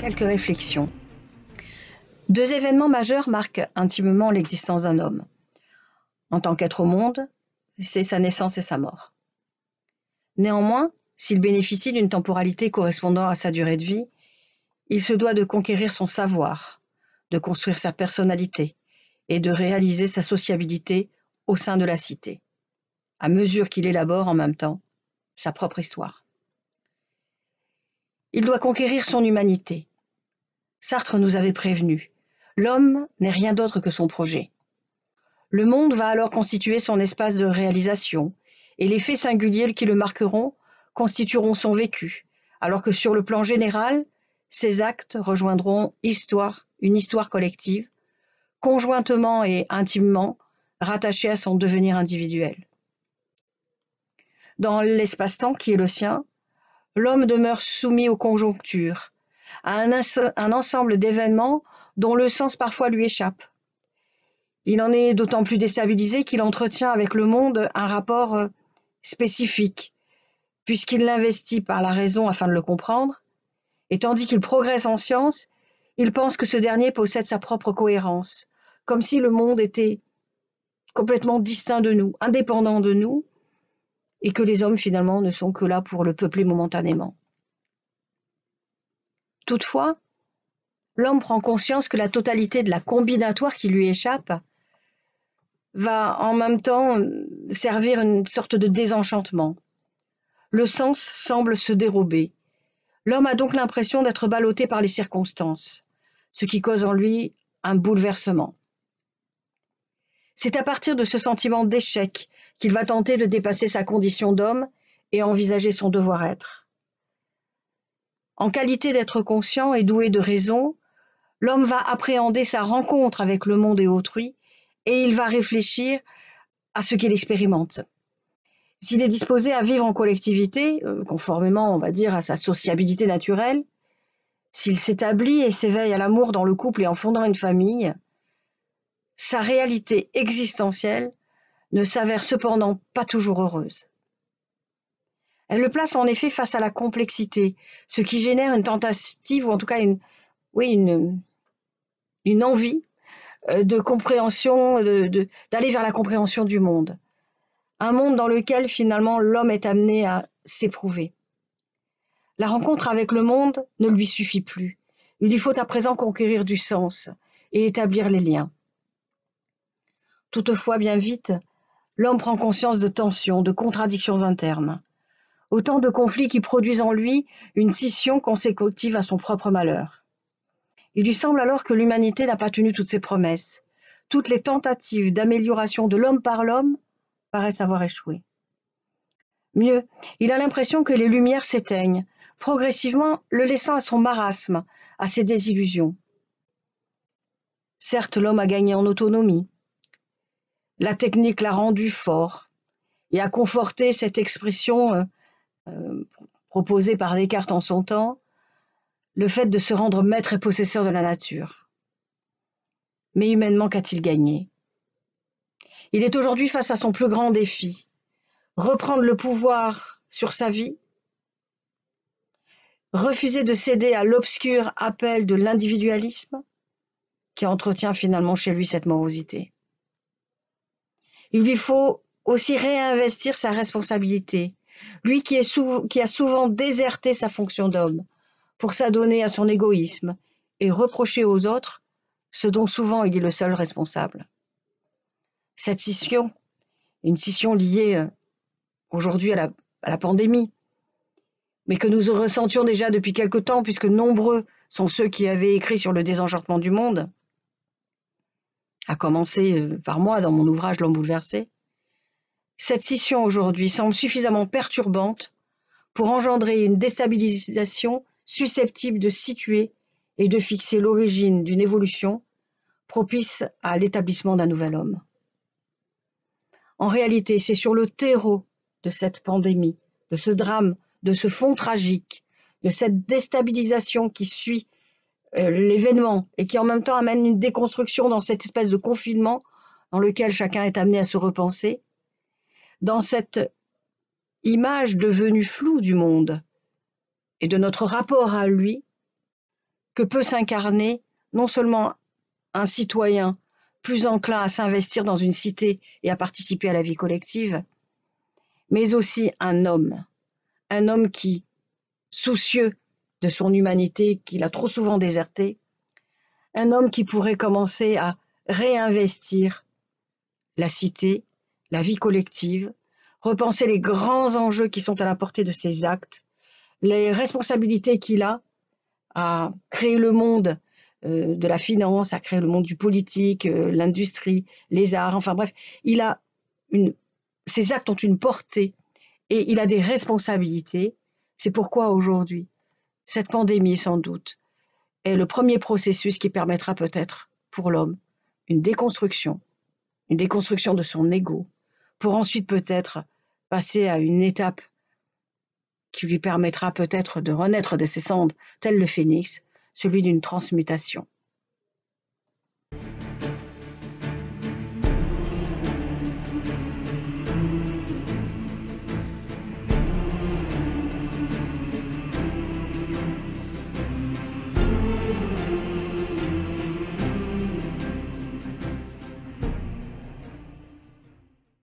Quelques réflexions. Deux événements majeurs marquent intimement l'existence d'un homme. En tant qu'être au monde, c'est sa naissance et sa mort. Néanmoins, s'il bénéficie d'une temporalité correspondant à sa durée de vie, il se doit de conquérir son savoir, de construire sa personnalité et de réaliser sa sociabilité au sein de la cité, à mesure qu'il élabore en même temps sa propre histoire. Il doit conquérir son humanité, Sartre nous avait prévenu, L'homme n'est rien d'autre que son projet. Le monde va alors constituer son espace de réalisation, et les faits singuliers qui le marqueront constitueront son vécu, alors que sur le plan général, ses actes rejoindront histoire, une histoire collective, conjointement et intimement rattachée à son devenir individuel. Dans l'espace-temps qui est le sien, l'homme demeure soumis aux conjonctures, à un, un ensemble d'événements dont le sens parfois lui échappe. Il en est d'autant plus déstabilisé qu'il entretient avec le monde un rapport euh, spécifique, puisqu'il l'investit par la raison afin de le comprendre, et tandis qu'il progresse en science, il pense que ce dernier possède sa propre cohérence, comme si le monde était complètement distinct de nous, indépendant de nous, et que les hommes finalement ne sont que là pour le peupler momentanément. Toutefois, l'homme prend conscience que la totalité de la combinatoire qui lui échappe va en même temps servir une sorte de désenchantement. Le sens semble se dérober. L'homme a donc l'impression d'être ballotté par les circonstances, ce qui cause en lui un bouleversement. C'est à partir de ce sentiment d'échec qu'il va tenter de dépasser sa condition d'homme et envisager son devoir-être. En qualité d'être conscient et doué de raison, l'homme va appréhender sa rencontre avec le monde et autrui, et il va réfléchir à ce qu'il expérimente. S'il est disposé à vivre en collectivité, euh, conformément, on va dire, à sa sociabilité naturelle, s'il s'établit et s'éveille à l'amour dans le couple et en fondant une famille, sa réalité existentielle ne s'avère cependant pas toujours heureuse. Elle le place en effet face à la complexité, ce qui génère une tentative, ou en tout cas une, envie euh, de compréhension, d'aller vers la compréhension du monde. Un monde dans lequel finalement l'homme est amené à s'éprouver. La rencontre avec le monde ne lui suffit plus. Il lui faut à présent conquérir du sens et établir les liens. Toutefois, bien vite, l'homme prend conscience de tensions, de contradictions internes autant de conflits qui produisent en lui une scission consécutive à son propre malheur. Il lui semble alors que l'humanité n'a pas tenu toutes ses promesses. Toutes les tentatives d'amélioration de l'homme par l'homme paraissent avoir échoué. Mieux, il a l'impression que les lumières s'éteignent, progressivement le laissant à son marasme, à ses désillusions. Certes, l'homme a gagné en autonomie. La technique l'a rendu fort et a conforté cette expression euh, euh, proposé par Descartes en son temps, le fait de se rendre maître et possesseur de la nature. Mais humainement, qu'a-t-il gagné Il est aujourd'hui face à son plus grand défi, reprendre le pouvoir sur sa vie, refuser de céder à l'obscur appel de l'individualisme qui entretient finalement chez lui cette morosité. Il lui faut aussi réinvestir sa responsabilité, lui qui, a souvent déserté sa fonction d'homme pour s'adonner à son égoïsme et reprocher aux autres ce dont souvent il est le seul responsable. Cette scission, une scission liée euh, aujourd'hui à, la, pandémie, mais que nous ressentions déjà depuis quelque temps, puisque nombreux sont ceux qui avaient écrit sur le désenchantement du monde, à commencer euh, par moi dans mon ouvrage L'homme bouleversé, cette scission aujourd'hui semble suffisamment perturbante pour engendrer une déstabilisation susceptible de situer et de fixer l'origine d'une évolution propice à l'établissement d'un nouvel homme. En réalité, c'est sur le terreau de cette pandémie, de ce drame, de ce fond tragique, de cette déstabilisation qui suit euh, l'événement et qui en même temps amène une déconstruction dans cette espèce de confinement dans lequel chacun est amené à se repenser, dans cette image devenue floue du monde et de notre rapport à lui que peut s'incarner non seulement un citoyen plus enclin à s'investir dans une cité et à participer à la vie collective, mais aussi un homme, un homme qui, soucieux de son humanité qu'il a trop souvent désertée, un homme qui pourrait commencer à réinvestir la cité la vie collective, repenser les grands enjeux qui sont à la portée de ses actes, les responsabilités qu'il a à créer le monde euh, de la finance, à créer le monde du politique, euh, l'industrie, les arts, enfin bref, il a ses actes ont une portée et il a des responsabilités. C'est pourquoi aujourd'hui, cette pandémie sans doute est le premier processus qui permettra peut-être pour l'homme une déconstruction, une déconstruction de son ego, pour ensuite peut-être passer à une étape qui lui permettra peut-être de renaître de ses cendres, tel le phénix, celui d'une transmutation.